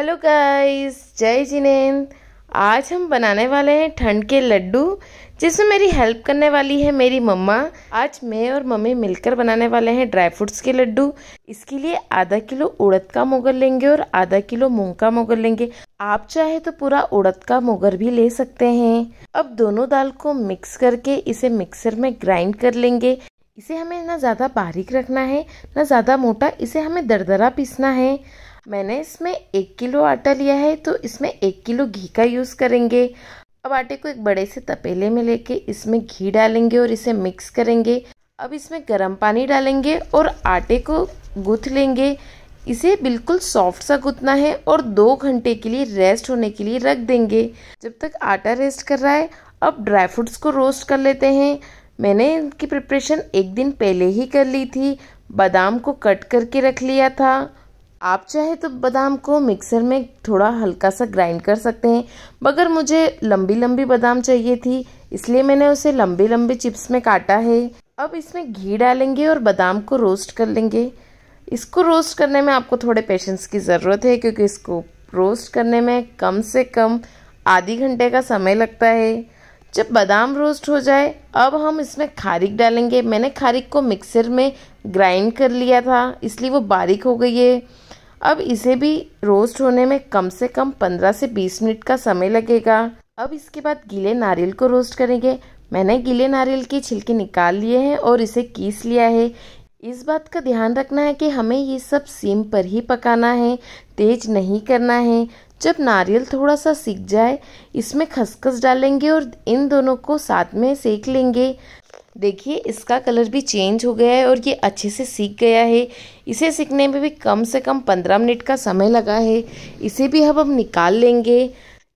hello guys जय जिनेन्द्र आज हम बनाने वाले हैं ठंड के लड्डू जिसमें मेरी हेल्प करने वाली है मेरी मम्मा आज मैं और मम्मी मिलकर बनाने वाले हैं ड्राई फ्रूट्स के लड्डू इसके लिए आधा किलो उड़द का मोगर लेंगे और आधा किलो मूंग का मोगर लेंगे आप चाहे तो पूरा उड़द का मोगर भी ले सकते हैं अब दोनों दाल को मिक्स करके इसे मिक्सर में ग्राइंड कर लेंगे इसे हमें ना ज़्यादा बारीक रखना है ना ज़्यादा मोटा इसे हमें दरदरा पीसना है मैंने इसमें एक किलो आटा लिया है तो इसमें एक किलो घी का यूज़ करेंगे अब आटे को एक बड़े से तपेले में लेके इसमें घी डालेंगे और इसे मिक्स करेंगे अब इसमें गर्म पानी डालेंगे और आटे को गूँथ लेंगे इसे बिल्कुल सॉफ्ट सा गूँथना है और दो घंटे के लिए रेस्ट होने के लिए रख देंगे जब तक आटा रेस्ट कर रहा है अब ड्राई फ्रूट्स को रोस्ट कर लेते हैं मैंने इनकी प्रिपरेशन एक दिन पहले ही कर ली थी बादाम को कट करके रख लिया था आप चाहे तो बादाम को मिक्सर में थोड़ा हल्का सा ग्राइंड कर सकते हैं मगर मुझे लंबी लंबी बादाम चाहिए थी इसलिए मैंने उसे लंबे लंबे चिप्स में काटा है अब इसमें घी डालेंगे और बादाम को रोस्ट कर लेंगे इसको रोस्ट करने में आपको थोड़े पेशेंस की ज़रूरत है क्योंकि इसको रोस्ट करने में कम से कम आधी घंटे का समय लगता है जब बादाम रोस्ट हो जाए अब हम इसमें खारिक डालेंगे मैंने खारिक को मिक्सर में ग्राइंड कर लिया था इसलिए वो बारीक हो गई है अब इसे भी रोस्ट होने में कम से कम 15 से 20 मिनट का समय लगेगा अब इसके बाद गीले नारियल को रोस्ट करेंगे मैंने गीले नारियल के छिलके निकाल लिए हैं और इसे कीस लिया है इस बात का ध्यान रखना है कि हमें ये सब सीम पर ही पकाना है तेज नहीं करना है जब नारियल थोड़ा सा सीख जाए इसमें खसखस डालेंगे और इन दोनों को साथ में सेक लेंगे देखिए इसका कलर भी चेंज हो गया है और ये अच्छे से सीख गया है इसे सीखने में भी कम से कम पंद्रह मिनट का समय लगा है इसे भी हम अब निकाल लेंगे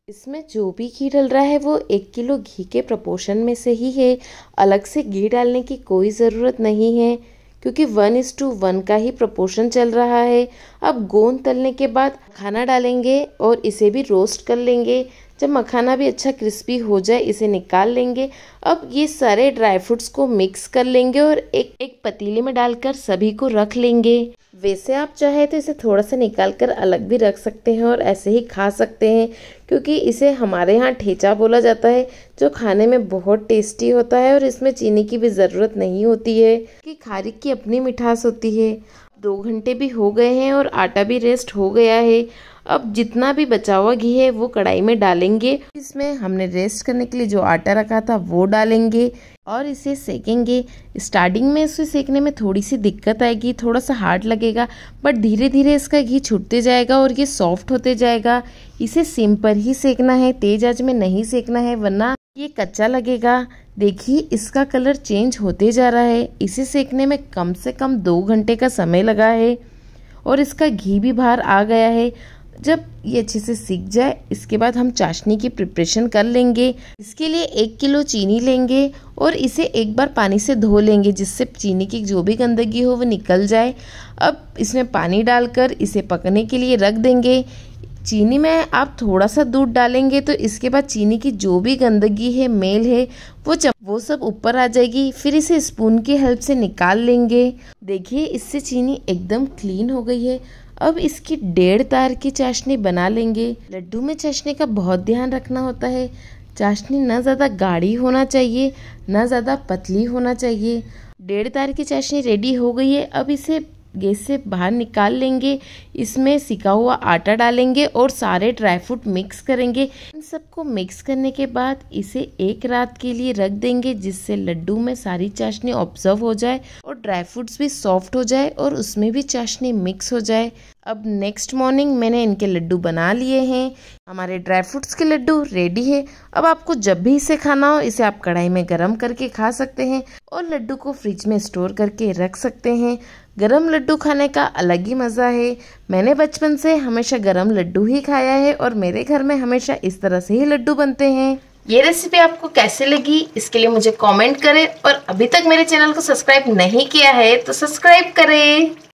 इसमें जो भी घी डल रहा है वो एक किलो घी के प्रपोर्शन में से ही है अलग से घी डालने की कोई ज़रूरत नहीं है क्योंकि वन इज़ टू वन का ही प्रपोर्शन चल रहा है अब गोंद तलने के बाद खाना डालेंगे और इसे भी रोस्ट कर लेंगे जब मखाना भी अच्छा क्रिस्पी हो जाए इसे निकाल लेंगे अब ये सारे ड्राई फ्रूट्स को मिक्स कर लेंगे और एक एक पतीले में डालकर सभी को रख लेंगे वैसे आप चाहे तो इसे थोड़ा सा निकाल कर अलग भी रख सकते हैं और ऐसे ही खा सकते हैं क्योंकि इसे हमारे यहाँ ठेचा बोला जाता है जो खाने में बहुत टेस्टी होता है और इसमें चीनी की भी ज़रूरत नहीं होती है कि खारिक की अपनी मिठास होती है दो घंटे भी हो गए हैं और आटा भी रेस्ट हो गया है अब जितना भी बचा हुआ घी है वो कढ़ाई में डालेंगे इसमें हमने रेस्ट करने के लिए जो आटा रखा था वो डालेंगे और इसे सेकेंगे स्टार्टिंग में इसे सेकने में थोड़ी सी दिक्कत आएगी थोड़ा सा हार्ड लगेगा बट धीरे धीरे इसका घी छूटते जाएगा और ये सॉफ्ट होते जाएगा इसे सिम पर ही सेकना है तेज आज में नहीं सेकना है वरना ये कच्चा लगेगा देखिए इसका कलर चेंज होते जा रहा है इसे सेकने में कम से कम दो घंटे का समय लगा है और इसका घी भी बाहर आ गया है जब ये अच्छे से सीख जाए इसके बाद हम चाशनी की प्रिपरेशन कर लेंगे इसके लिए एक किलो चीनी लेंगे और इसे एक बार पानी से धो लेंगे जिससे चीनी की जो भी गंदगी हो वो निकल जाए अब इसमें पानी डालकर इसे पकने के लिए रख देंगे चीनी में आप थोड़ा सा दूध डालेंगे तो इसके बाद चीनी की जो भी गंदगी है मेल है वो चम वो सब ऊपर आ जाएगी फिर इसे स्पून की हेल्प से निकाल लेंगे देखिए इससे चीनी एकदम क्लीन हो गई है अब इसकी डेढ़ तार की चाशनी बना लेंगे लड्डू में चाशनी का बहुत ध्यान रखना होता है चाशनी ना ज़्यादा गाढ़ी होना चाहिए ना ज़्यादा पतली होना चाहिए डेढ़ तार की चाशनी रेडी हो गई है अब इसे गैस से बाहर निकाल लेंगे इसमें सिका हुआ आटा डालेंगे और सारे ड्राई फ्रूट मिक्स करेंगे इन सबको मिक्स करने के बाद इसे एक रात के लिए रख देंगे जिससे लड्डू में सारी चाशनी ऑब्जर्व हो जाए ड्राई फ्रूट्स भी सॉफ्ट हो जाए और उसमें भी चाशनी मिक्स हो जाए अब नेक्स्ट मॉर्निंग मैंने इनके लड्डू बना लिए हैं हमारे ड्राई फ्रूट्स के लड्डू रेडी है अब आपको जब भी इसे खाना हो इसे आप कढ़ाई में गर्म करके खा सकते हैं और लड्डू को फ्रिज में स्टोर करके रख सकते हैं गरम लड्डू खाने का अलग ही मज़ा है मैंने बचपन से हमेशा गरम लड्डू ही खाया है और मेरे घर में हमेशा इस तरह से ही लड्डू बनते हैं ये रेसिपी आपको कैसे लगी इसके लिए मुझे कमेंट करें और अभी तक मेरे चैनल को सब्सक्राइब नहीं किया है तो सब्सक्राइब करें